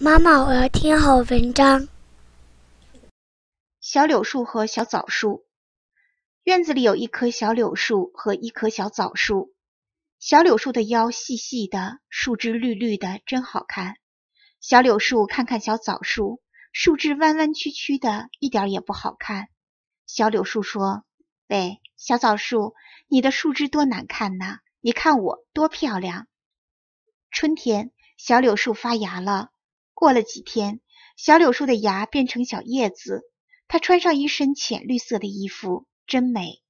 妈妈，我要听好文章。小柳树和小枣树，院子里有一棵小柳树和一棵小枣树。小柳树的腰细细的，树枝绿绿的，真好看。小柳树看看小枣树，树枝弯弯曲曲的，一点也不好看。小柳树说：“喂，小枣树，你的树枝多难看呐！你看我多漂亮！”春天，小柳树发芽了。过了几天，小柳树的芽变成小叶子，它穿上一身浅绿色的衣服，真美。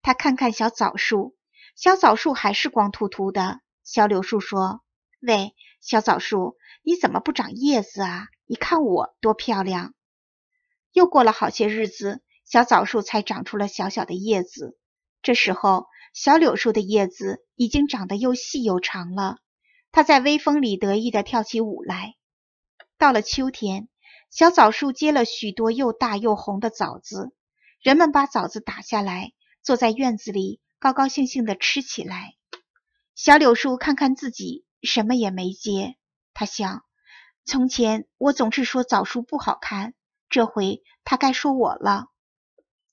它看看小枣树，小枣树还是光秃秃的。小柳树说：“喂，小枣树，你怎么不长叶子啊？你看我多漂亮！”又过了好些日子，小枣树才长出了小小的叶子。这时候，小柳树的叶子已经长得又细又长了，它在微风里得意地跳起舞来。到了秋天，小枣树结了许多又大又红的枣子，人们把枣子打下来，坐在院子里高高兴兴地吃起来。小柳树看看自己什么也没结，他想：从前我总是说枣树不好看，这回他该说我了。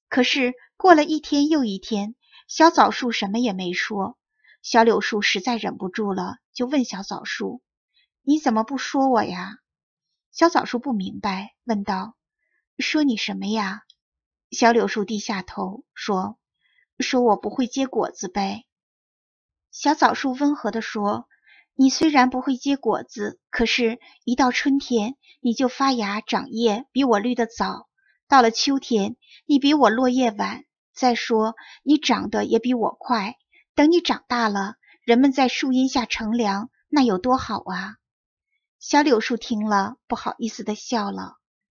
可是过了一天又一天，小枣树什么也没说。小柳树实在忍不住了，就问小枣树：“你怎么不说我呀？”小枣树不明白，问道：“说你什么呀？”小柳树低下头说：“说我不会结果子呗。”小枣树温和地说：“你虽然不会结果子，可是，一到春天你就发芽长叶，比我绿得早；到了秋天，你比我落叶晚。再说，你长得也比我快。等你长大了，人们在树荫下乘凉，那有多好啊！”小柳树听了，不好意思的笑了。